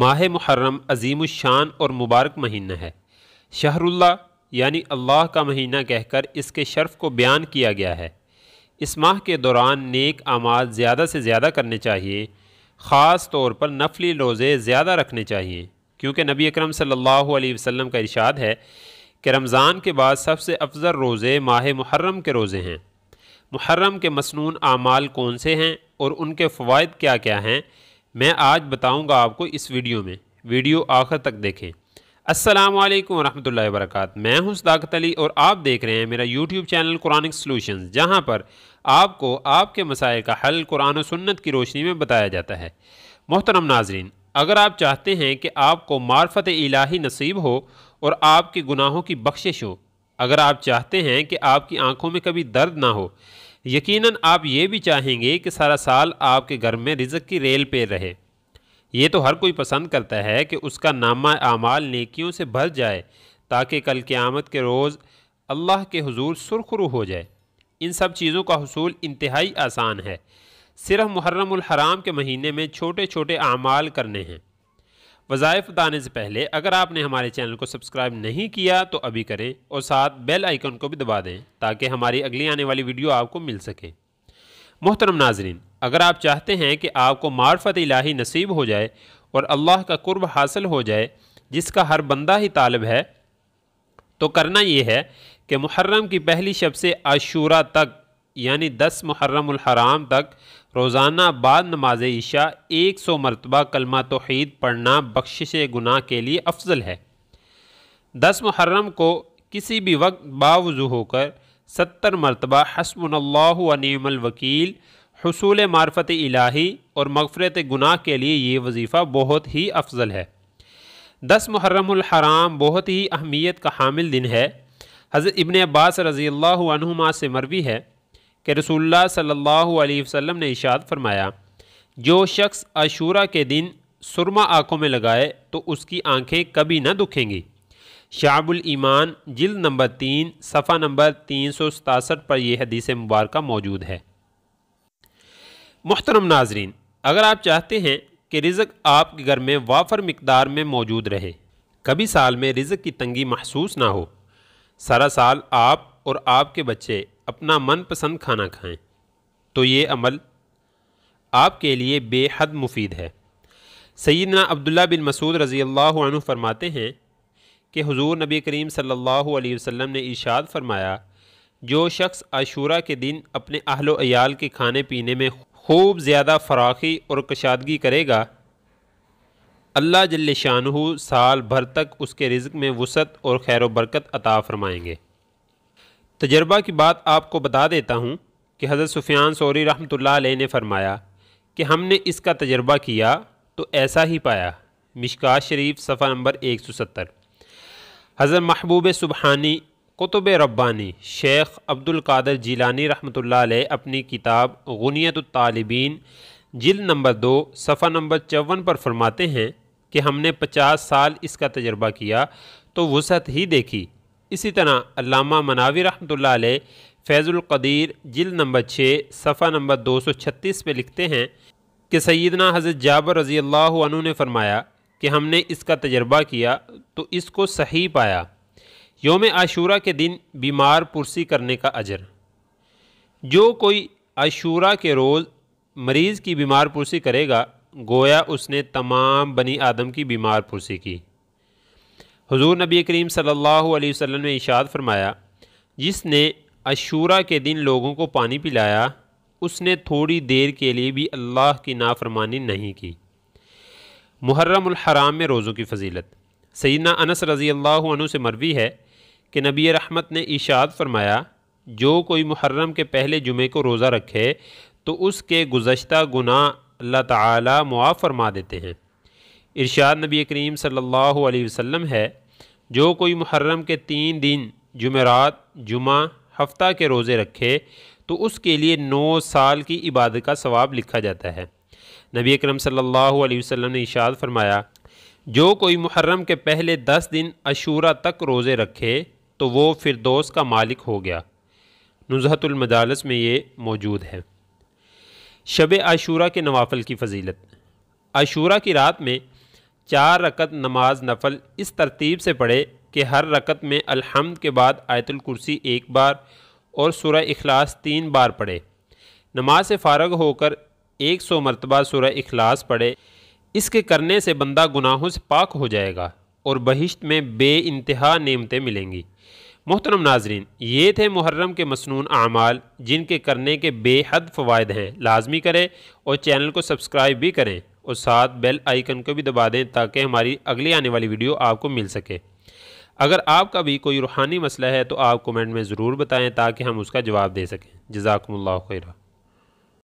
माह मुहर्रम अजीम शान और मुबारक महीना है शहरुल्ला यानी अल्लाह का महीना कहकर इसके शर्फ को बयान किया गया है इस माह के दौरान नेक आमाल ज़्यादा से ज़्यादा करने चाहिए ख़ास तौर पर नफली रोज़े ज़्यादा रखने चाहिए क्योंकि नबी अकरम सल्लल्लाहु अलैहि वसल्लम का इरशाद है कि रमज़ान के बाद सबसे अफजल रोज़े माह मुहर्रम के रोज़े हैं मुहर्रम के मसनून आमाल कौन से हैं और उनके फ़वाद क्या क्या हैं मैं आज बताऊंगा आपको इस वीडियो में वीडियो आखिर तक देखें अस्सलाम वालेकुम रहमतुल्लाहि वरकत मैं हूं सदाकत अली और आप देख रहे हैं मेरा यूट्यूब चैनल कुरानिक सॉल्यूशंस जहां पर आपको आपके मसाइल का हल कुरान सन्नत सुन्नत की रोशनी में बताया जाता है मोहतरम नाजरीन अगर आप चाहते हैं कि आपको मार्फत इलाही नसीब हो और आपके गुनाहों की बख्शिश हो अगर आप चाहते हैं कि आपकी आंखों में कभी दर्द ना हो यकीनन आप ये भी चाहेंगे कि सारा साल आपके घर में रिजक की रेल पे रहे ये तो हर कोई पसंद करता है कि उसका नामा आमाल नेकियों से भर जाए ताकि कल क़्यामत के रोज़ अल्लाह के हजूर सुरखरू हो जाए इन सब चीज़ों का हसूल इंतहाई आसान है सिर्फ मुहर्रम हराम के महीने में छोटे छोटे आमाल करने हैं वजायफ़ बताने से पहले अगर आपने हमारे चैनल को सब्सक्राइब नहीं किया तो अभी करें और साथ बेल आइकन को भी दबा दें ताकि हमारी अगली आने वाली वीडियो आपको मिल सके मोहतरम नाजरीन अगर आप चाहते हैं कि आपको मार्फत इलाही नसीब हो जाए और अल्लाह का कुर्ब हासिल हो जाए जिसका हर बंदा ही तालब है तो करना ये है कि मुहर्रम की पहली शब से आशूरा तक यानी दस मुहर्रम हराम तक रोज़ाना बाद नमाज ईशा एक सौ मरतबा कलमा तोहद पढ़ना बख्शिश गुनाह के लिए अफजल है दस मुहर्रम को किसी भी वक्त बावजू होकर सत्तर मरतबा हसमल्ला हसूल मार्फत इलाही और मगफ़रत गुनाह के लिए ये वजीफ़ा बहुत ही अफजल है दस मुहर्रम हराम बहुत ही अहमियत का हामिल दिन है हज़रत इबन अब्बास रज़ी अल्लाह से मरवी है कि रसूलुल्लाह सल्लल्लाहु अलैहि वसल्लम ने इशाद फरमाया जो शख्स आशूरा के दिन सुरमा आँखों में लगाए तो उसकी आँखें कभी ना दुखेंगी शाबुल ईमान जिल्द नंबर तीन सफ़ा नंबर तीन सौ सतासठ पर यह हदीस मुबारक मौजूद है मोहतरम नाजरीन अगर आप चाहते हैं कि रिज़क आपके घर में वाफर मकदार में मौजूद रहे कभी साल में रिज़क की तंगी महसूस ना हो सारा साल आप और आपके बच्चे अपना मनपसंद खाना खाएं तो ये अमल आपके लिए बेहद मुफीद है सैदना अब्दुल्ला बिन मसूद रज़ी अल्लाह फरमाते हैं कि हुजूर नबी करीम सल्लल्लाहु अलैहि वसल्लम ने इशाद फरमाया जो शख्स आशूरा के दिन अपने अहलो अयाल के खाने पीने में खूब ज़्यादा फराखी और कशादगी करेगा अल्लाह जल्ले शाह साल भर तक उसके रिज्क में वसत और खैर बरकत अता फ़रमाएँगे तजर्बा की बात आपको बता देता हूँ कि हज़रत सुफियान सौरी रहमत अलैह ने फरमाया कि हमने इसका तजर्बा किया तो ऐसा ही पाया मिशका शरीफ सफ़ा नंबर एक सौ सत्तर हज़र महबूब सुबहानी कुतुब रब्बानी शेख अब्दुल्कर जीलानी रहमत रहमतुल्लाह अपनी किताब गुनियत जल्द जिल नंबर दो सफ़ा नंबर चौवन पर फरमाते हैं कि हमने पचास साल इसका तजर्बा किया तो वसत ही देखी इसी तरह अलामा मनावी रहमत फैज़ुल्क़दीर जिल नंबर छः सफ़ा नंबर दो सौ छत्तीस पर लिखते हैं कि सैदना हज़रत जाबर रज़ी अल्लाह ने फरमाया कि हमने इसका तजर्बा किया तो इसको सही पाया योम आशूरा के दिन बीमार पुरसी करने का अजर जो कोई आशूरा के रोज़ मरीज़ की बीमार पुरसी करेगा गोया उसने तमाम बनी आदम की बीमार पुरसी की हजूर नबी करीम सल्ला वसम ने इशाद फरमाया जिसने अशूरा के दिन लोगों को पानी पिलाया उसने थोड़ी देर के लिए भी अल्लाह की नाफरमानी नहीं की मुहर्रमहराम में रोज़ों की फ़जीलत सईना अनस रज़ी अल्लाह से मरवी है कि नबी रहमत ने इशाद फरमाया जो कोई मुहर्रम के पहले जुमे को रोज़ा रखे तो उसके गुज्त गुना अल्लाह ताली मुआफ़ फरमा देते हैं इरशाद नबी करीम सल्लल्लाहु अलैहि वसल्लम है जो कोई मुहर्रम के तीन दिन जुमेरात जुमा हफ्ता के रोज़े रखे तो उसके लिए नौ साल की इबादत का सवाब लिखा जाता है नबी अकरम सल्लल्लाहु अलैहि वसल्लम ने इशाद फरमाया जो कोई मुहर्रम के पहले दस दिन अशूरा तक रोज़े रखे तो वो फिर दोस्त का मालिक हो गया नुजहतुलमदालस में ये मौजूद है शब आशूरा के नवाफल की फ़जीलत आशूरा की रात में चार रकत नमाज नफल इस तरतीब से पढ़े कि हर रकत में अलहमद के बाद आयतुल कुर्सी एक बार और सूरह इखलास तीन बार पढ़े नमाज से फारग होकर एक सौ मरतबा सूरह इखलास पढ़े इसके करने से बंदा गुनाहों से पाक हो जाएगा और बहिश्त में बे इंतहा नेमतें मिलेंगी मोहतरम नाजरीन ये थे मुहर्रम के मसनून अमाल जिनके करने के बेहद फ़वाद हैं लाजमी करें और चैनल को सब्सक्राइब भी करें और साथ बेल आइकन को भी दबा दें ताकि हमारी अगली आने वाली वीडियो आपको मिल सके अगर आपका भी कोई रूहानी मसला है तो आप कमेंट में ज़रूर बताएं ताकि हम उसका जवाब दे सकें जजाकम्ला खैरा